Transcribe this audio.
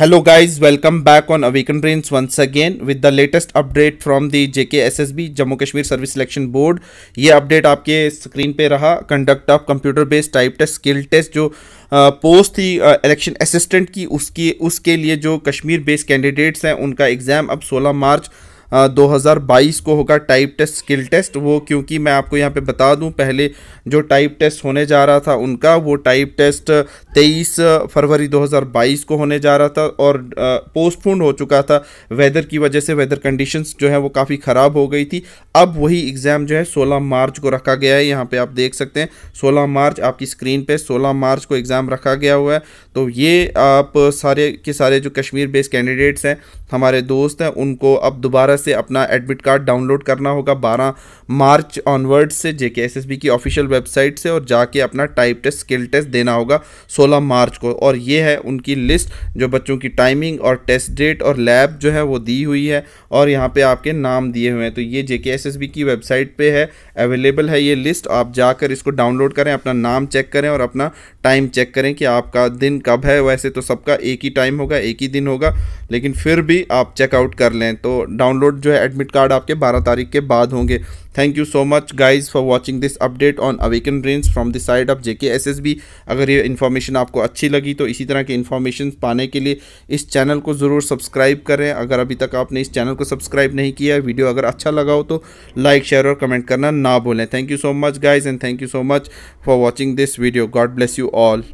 hello guys welcome back on awaken brains once again with the latest update from from JK SSB Jammu Kashmir service selection board ये update आपके screen पे रहा conduct of computer based type test skill test जो post थी election assistant की उसकी उसके लिए जो कश्मीर बेस्ड कैंडिडेट्स हैं उनका एग्ज़ाम अब सोलह मार्च 2022 को होगा टाइप टेस्ट स्किल टेस्ट वो क्योंकि मैं आपको यहाँ पे बता दूँ पहले जो टाइप टेस्ट होने जा रहा था उनका वो टाइप टेस्ट 23 फरवरी 2022 को होने जा रहा था और पोस्टपोन हो चुका था वेदर की वजह से वेदर कंडीशंस जो है वो काफ़ी ख़राब हो गई थी अब वही एग्ज़ाम जो है सोलह मार्च को रखा गया है यहाँ पर आप देख सकते हैं सोलह मार्च आपकी स्क्रीन पर सोलह मार्च को एग्ज़ाम रखा गया हुआ है तो ये आप सारे के सारे जो कश्मीर बेस्ड कैंडिडेट्स हैं हमारे दोस्त हैं उनको अब दोबारा से अपना एडमिट कार्ड डाउनलोड करना होगा 12 मार्च ऑनवर्ड से जे की ऑफिशियल वेबसाइट से और जाके अपना टाइप टेस्ट स्किल टेस्ट देना होगा 16 मार्च को और ये है उनकी लिस्ट जो बच्चों की टाइमिंग और टेस्ट डेट और लैब जो है वो दी हुई है और यहाँ पर आपके नाम दिए हुए हैं तो ये जे की वेबसाइट पर है अवेलेबल है ये लिस्ट आप जाकर इसको डाउनलोड करें अपना नाम चेक करें और अपना टाइम चेक करें कि आपका दिन कब है वैसे तो सबका एक ही टाइम होगा एक ही दिन होगा लेकिन फिर भी आप चेकआउट कर लें तो डाउनलोड डाउनलोड जो है एडमिट कार्ड आपके बारह तारीख के बाद होंगे thank you so much guys for watching this update on awaken range from the side of JK S S B अगर ये इन्फॉर्मेशन आपको अच्छी लगी तो इसी तरह की इन्फॉर्मेशन पाने के लिए इस चैनल को ज़रूर सब्सक्राइब करें अगर अभी तक आपने इस चैनल को सब्सक्राइब नहीं किया है वीडियो अगर अच्छा लगा हो तो लाइक शेयर और कमेंट करना ना भूलें thank you so much guys and thank you so much for watching this video God bless you all